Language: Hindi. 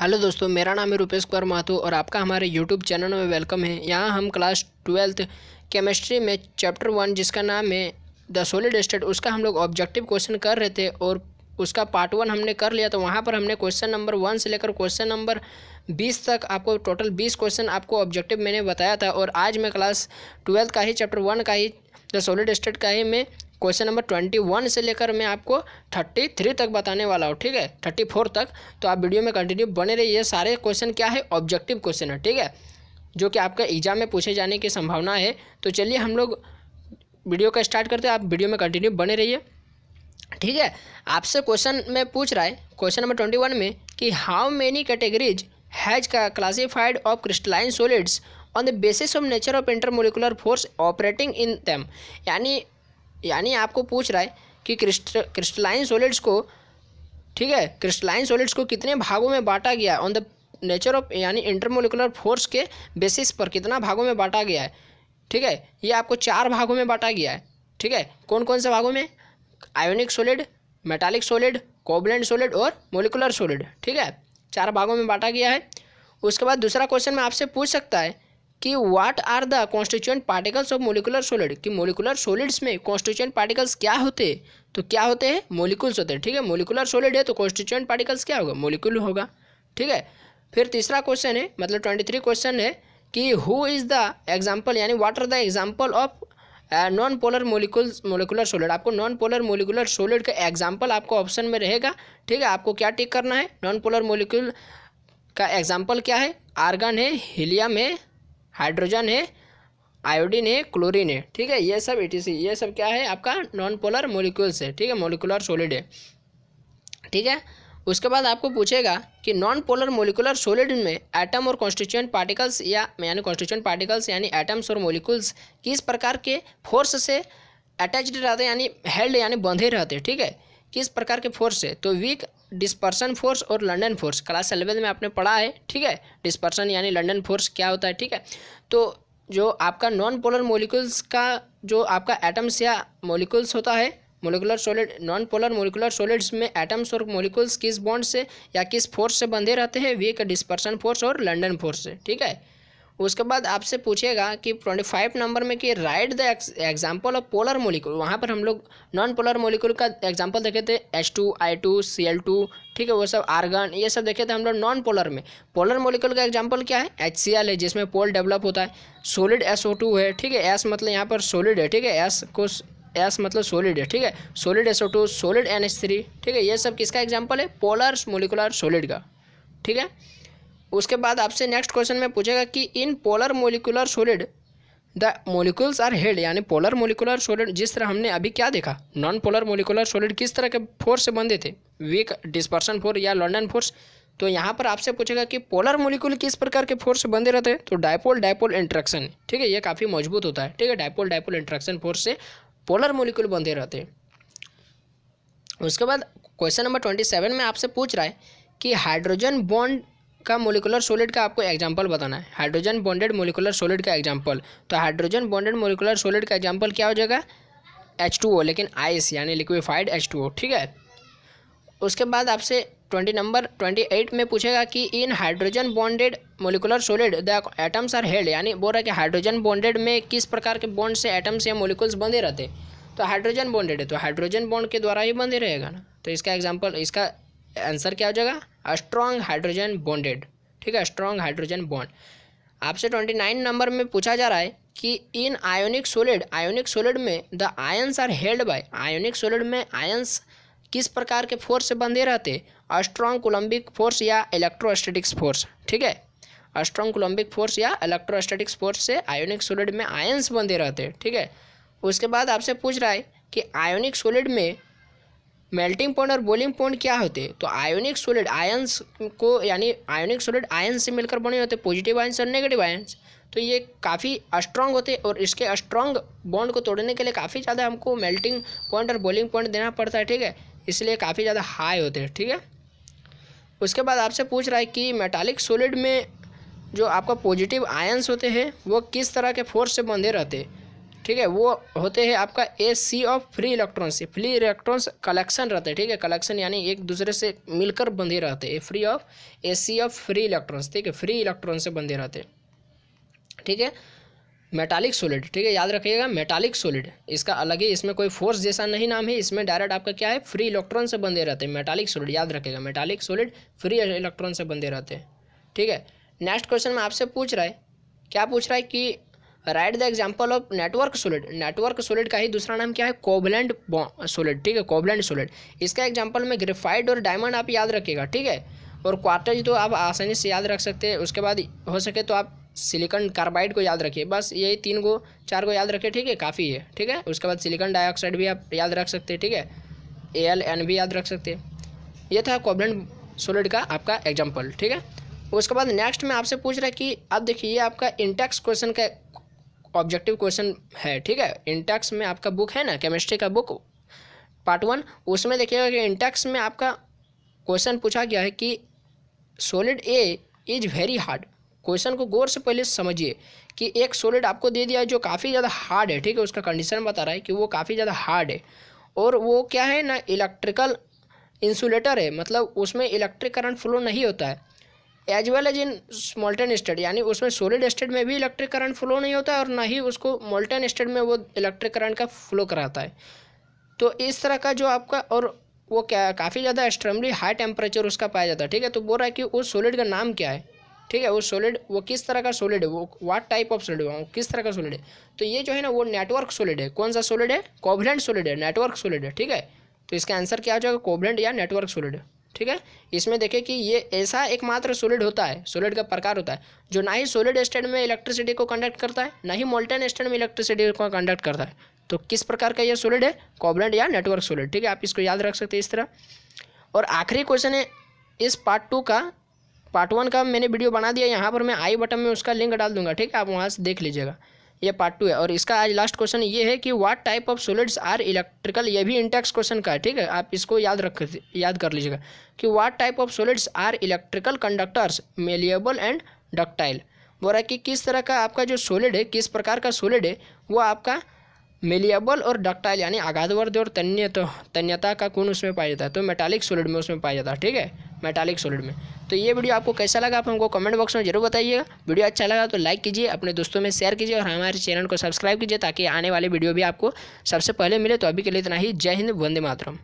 हेलो दोस्तों मेरा नाम है रुपेश कुमार माथो और आपका हमारे यूट्यूब चैनल में वेलकम है यहाँ हम क्लास ट्वेल्थ केमिस्ट्री में चैप्टर वन जिसका नाम है द सोलिड स्टेट उसका हम लोग ऑब्जेक्टिव क्वेश्चन कर रहे थे और उसका पार्ट वन हमने कर लिया तो वहाँ पर हमने क्वेश्चन नंबर वन से लेकर क्वेश्चन नंबर बीस तक आपको टोटल बीस क्वेश्चन आपको ऑब्जेक्टिव मैंने बताया था और आज मैं क्लास ट्वेल्थ का ही चैप्टर वन का ही द सोलिड स्टेट का ही मैं क्वेश्चन नंबर ट्वेंटी वन से लेकर मैं आपको थर्टी थ्री तक बताने वाला हूँ ठीक है थर्टी फोर तक तो आप वीडियो में कंटिन्यू बने रहिए सारे क्वेश्चन क्या है ऑब्जेक्टिव क्वेश्चन है ठीक है जो कि आपका एग्जाम में पूछे जाने की संभावना है तो चलिए हम लोग वीडियो का स्टार्ट करते हैं आप वीडियो में कंटिन्यू बने रहिए ठीक है आपसे क्वेश्चन में पूछ रहा है क्वेश्चन नंबर ट्वेंटी वन में कि हाउ मेनी कैटेगरीज हैज का classified of crystalline solids on the basis of nature of intermolecular force operating in them यानी यानी आपको पूछ रहा है कि क्रिस्ट क्रिस्टलाइन सॉलिड्स को ठीक है क्रिस्टलाइन सॉलिड्स को कितने भागों में बांटा गया ऑन द नेचर ऑफ यानी इंटरमोलिकुलर फोर्स के बेसिस पर कितना भागों में बांटा गया है ठीक है ये आपको चार भागों में बांटा गया है ठीक है कौन कौन से भागों में ionic solid metallic solid covalent solid और मोलिकुलर सोलिड ठीक है चार भागों में बांटा गया है उसके बाद दूसरा क्वेश्चन मैं आपसे पूछ सकता है कि what are the constituent particles of molecular solid कि मोलिकुलर सॉलिड्स में कॉन्स्टिट्यूएंट पार्टिकल्स क्या होते हैं तो क्या होते हैं मोलिकुल्स होते हैं ठीक है मोलिकुलर सॉलिड है तो कॉन्स्टिट्यूएंट पार्टिकल्स क्या होगा मोलिकुल होगा ठीक है फिर तीसरा क्वेश्चन है मतलब ट्वेंटी थ्री क्वेश्चन है कि हु इज़ द एग्जाम्पल यानी what are the example of non polar molecules molecular solid आपको नॉन पोलर मोलिकुलर सोलिड का एग्जाम्पल आपको ऑप्शन में रहेगा ठीक है आपको क्या टिक करना है नॉन पोलर मोलिकुल का एग्जाम्पल क्या है आर्गन है हीलियम है हाइड्रोजन है आयोडीन है क्लोरीन है ठीक है ये सब एटीसी ये सब क्या है आपका नॉन पोलर मोलिकुल्स है ठीक है मोलिकुलर सॉलिड है ठीक है उसके बाद आपको पूछेगा कि नॉन पोलर मोलिकुलर सॉलिड में एटम और कॉन्स्टिट्यूंट पार्टिकल्स या यानी कॉन्स्टिट्यूंट पार्टिकल्स यानी एटम्स और मोलिकुल्स किस प्रकार के फोर्स से अटैच्ड रहते हैं यानी हेल्ड यानी बंधे रहते हैं ठीक है किस प्रकार के फोर्स से तो वीक डिस्पर्सन फोर्स और लंडन फोर्स क्लास एलेवेंथ में आपने पढ़ा है ठीक है डिस्पर्सन यानी लंडन फोर्स क्या होता है ठीक है तो जो आपका नॉन पोलर मोलिकुल्स का जो आपका एटम्स या मोलिकुल्स होता है molecular solid non polar molecular solids में एटम्स और मोलिकुल्स किस बॉन्ड से या किस फोर्स से बंधे रहते हैं वे का डिस्पर्सन फोर्स और लंडन फोर्स से ठीक है उसके बाद आपसे पूछेगा कि ट्वेंटी फाइव नंबर में कि write the example of polar molecule वहाँ पर हम लोग नॉन पोलर मोलिकुल का एग्जाम्पल देखे थे H two I two C L two ठीक है वो सब आर्गन ये सब देखे थे हम लोग नॉन पोलर में पोलर मोलिकुल का एग्जाम्पल क्या है एच सी एल है जिसमें पोल डेवलप होता है सोलिड एस ओ टू है ठीक है एस मतलब यहाँ पर सोलिड है ठीक है एस को एस मतलब सोलिड है ठीक है solid S O two solid N H three ठीक है ये सब किसका एग्जाम्पल है पोलर मोलिकुलर सोलिड का ठीक है उसके बाद आपसे नेक्स्ट क्वेश्चन में पूछेगा कि in polar molecular solid the molecules are held यानी पोलर मोलिकुलर सोलिड जिस तरह हमने अभी क्या देखा नॉन पोलर मोलिकुलर सोलिड किस तरह के फोर्स से बंधे थे वीक डिस्पर्सन फोर्स या लंडन फोर्स तो यहाँ पर आपसे पूछेगा कि पोलर मोलिकुल किस प्रकार के फोर्स से बंधे रहते हैं तो डायपोल डायपोल इंट्रैक्शन ठीक है ये काफ़ी मजबूत होता है ठीक है डायपोल डायपोल इंट्रैक्शन फोर्स से पोलर मोलिकुल बंधे रहते हैं उसके बाद क्वेश्चन नंबर ट्वेंटी सेवन में आपसे पूछ रहा है कि हाइड्रोजन बॉन्ड का मोलिकुलर सोलिड का आपको एग्जाम्पल बताना है हाइड्रोजन बॉन्डेड मोलिकुलर सोलिड का एग्जाम्पल तो हाइड्रोजन बॉन्डेड मोलिकुलर सोलिड का एग्जाम्पल क्या हो जाएगा एच टू ओ लेकिन आइस यानी लिक्विफाइड एच टू ओ ठीक है उसके बाद आपसे ट्वेंटी नंबर ट्वेंटी एट में पूछेगा कि in hydrogen bonded molecular solid the atoms are held यानी बोल रहा है कि हाइड्रोजन बॉन्डेड में किस प्रकार के बॉन्ड से एटम्स या मोलिकुल्स बंधे रहते तो हाइड्रोजन बॉन्डेड है तो हाइड्रोजन बॉन्ड के द्वारा ही बंधे रहेगा ना तो इसका एग्जाम्पल इसका आंसर क्या हो जाएगा स्ट्रॉन्ग हाइड्रोजन बॉन्डेड ठीक है स्ट्रॉन्ग हाइड्रोजन बॉन्ड आपसे ट्वेंटी नाइन नंबर में पूछा जा रहा है कि in ionic solid ionic solid में the ions are held by ionic solid में आयंस किस प्रकार के फोर्स से बंधे रहते अस्ट्रॉन्ग कोलम्बिक फोर्स या इलेक्ट्रोस्टेटिक्स फोर्स ठीक है अस्ट्रॉन्ग कोलम्बिक फोर्स या इलेक्ट्रोस्टेटिक्स फोर्स से आयोनिक सोलिड में आयंस बंधे रहते ठीक है उसके बाद आपसे पूछ रहा है कि आयोनिक सोलिड में मेल्टिंग पॉइंट और बोलिंग पॉइंट क्या होते हैं तो आयोनिक सोलिड आयंस को यानी आयोनिक सोलिड आयन से मिलकर बने होते हैं पॉजिटिव आयंस और नेगेटिव आयंस तो ये काफ़ी स्ट्रांग होते हैं और इसके स्ट्रॉन्ग बॉन्ड को तोड़ने के लिए काफ़ी ज़्यादा हमको मेल्टिंग पॉइंट और बोलिंग पॉइंट देना पड़ता है ठीक है इसलिए काफ़ी ज़्यादा हाई होते हैं ठीक है उसके बाद आपसे पूछ रहा है कि मेटालिक सोलिड में जो आपका पॉजिटिव आयंस होते हैं वो किस तरह के फोर्स से बंधे रहते हैं ठीक है वो होते हैं आपका a sea of free electrons free electrons collection रहते हैं ठीक है कलेक्शन यानी एक दूसरे से मिलकर बंधे रहते हैं free of a sea of free electrons ठीक है फ्री इलेक्ट्रॉन से बंधे रहते हैं ठीक है मेटालिक सोलिड ठीक है याद रखिएगा मेटालिक सोलिड इसका अलग ही इसमें कोई फोर्स जैसा नहीं नाम है इसमें डायरेक्ट आपका क्या है फ्री इलेक्ट्रॉन से बंधे रहते हैं मेटालिक सोलिड याद रखिएगा मेटालिक सोलिड फ्री इलेक्ट्रॉन से बंधे रहते हैं ठीक है नेक्स्ट क्वेश्चन में आपसे पूछ रहा है क्या पूछ रहा है कि write the example of network solid network solid का ही दूसरा नाम क्या है कोवलेंट सोलिड ठीक है कोवलेंट सोलिड इसका एग्जाम्पल में ग्रेफाइट और डायमंड आप याद रखिएगा ठीक है और क्वार्टज तो आप आसानी से याद रख सकते हैं उसके बाद हो सके तो आप सिलिकॉन कार्बाइड को याद रखिए बस यही तीन को चार को याद रखिए ठीक है काफ़ी है ठीक है उसके बाद सिलिकॉन डाइऑक्साइड भी आप याद रख सकते हैं ठीक है ए एल एन भी याद रख सकते हैं ये था कोवलेंट सोलिड का आपका एग्जाम्पल ठीक है उसके बाद नेक्स्ट में आपसे पूछ रहा है कि अब देखिए ये आपका इंटेक्स क्वेश्चन का ऑब्जेक्टिव क्वेश्चन है ठीक है इंटेक्स में आपका बुक है ना केमिस्ट्री का बुक पार्ट वन उसमें देखिएगा कि इंटेक्स में आपका क्वेश्चन पूछा गया है कि solid A is very hard question को गौर से पहले समझिए कि एक सॉलिड आपको दे दिया है जो काफ़ी ज़्यादा हार्ड है ठीक है उसका कंडीशन बता रहा है कि वो काफ़ी ज़्यादा हार्ड है और वो क्या है ना इलेक्ट्रिकल इंसुलेटर है मतलब उसमें इलेक्ट्रिक करंट फ्लो नहीं होता है as well as in molten state यानी उसमें सोलिड स्टेट में भी इलेक्ट्रिक करंट फ्लो नहीं होता है और ना ही उसको मोल्टन स्टेट में वो इलेक्ट्रिक करंट का फ्लो कराता है तो इस तरह का जो आपका और वो क्या काफ़ी ज़्यादा एक्स्ट्रीमली हाई टेम्परेचर उसका पाया जाता है ठीक है तो बोल रहा है कि उस सोलिड का नाम क्या है ठीक है वो सोलिड वो किस तरह का सोलिड है वो वाट टाइप ऑफ सोलिड है वो किस तरह का सोलिड है तो ये जो है ना वो नेटवर्क सोलिड है कौन सा सोलिड है कोवलेंट सोलिड है नेटवर्क सोलिड है ठीक है तो इसका आंसर क्या हो जाएगा कोवलेंट या नेटवर्क सोलिड ठीक है इसमें देखें कि ये ऐसा एकमात्र सोलिड होता है सोलिड का प्रकार होता है जो ना ही सोलिड स्टेट में इलेक्ट्रिसिटी को कंडक्ट करता है ना ही मोल्टन स्टेट में इलेक्ट्रिसिटी को कंडक्ट करता है तो किस प्रकार का यह सोलिड है कॉबलेंट या नेटवर्क सोलिड ठीक है आप इसको याद रख सकते हैं इस तरह और आखिरी क्वेश्चन है इस पार्ट टू का पार्ट वन का मैंने वीडियो बना दिया यहाँ पर मैं आई बटन में उसका लिंक डाल दूंगा ठीक है आप वहाँ से देख लीजिएगा ये पार्ट टू है और इसका आज लास्ट क्वेश्चन ये है कि what type of solids are electrical ये भी इंटेक्स क्वेश्चन का है ठीक है आप इसको याद रख याद कर लीजिएगा कि what type of solids are electrical conductors malleable and ductile बोरा कि किस तरह का आपका जो सोलिड है किस प्रकार का सोलिड है वो आपका मेलिएबल और डक्टाइल यानी आघातवर्ध और तन्य तो तन्यता का कौन उसमें पाया जाता है तो मेटालिक सोलिड में उसमें पाया जाता है ठीक है मेटालिक सोलिड में तो ये वीडियो आपको कैसा लगा आप हमको कमेंट बॉक्स में जरूर बताइएगा वीडियो अच्छा लगा तो लाइक कीजिए अपने दोस्तों में शेयर कीजिए और हमारे चैनल को सब्सक्राइब कीजिए ताकि आने वाले वीडियो भी आपको सबसे पहले मिले तो अभी के लिए इतना ही जय हिंद वंदे मातरम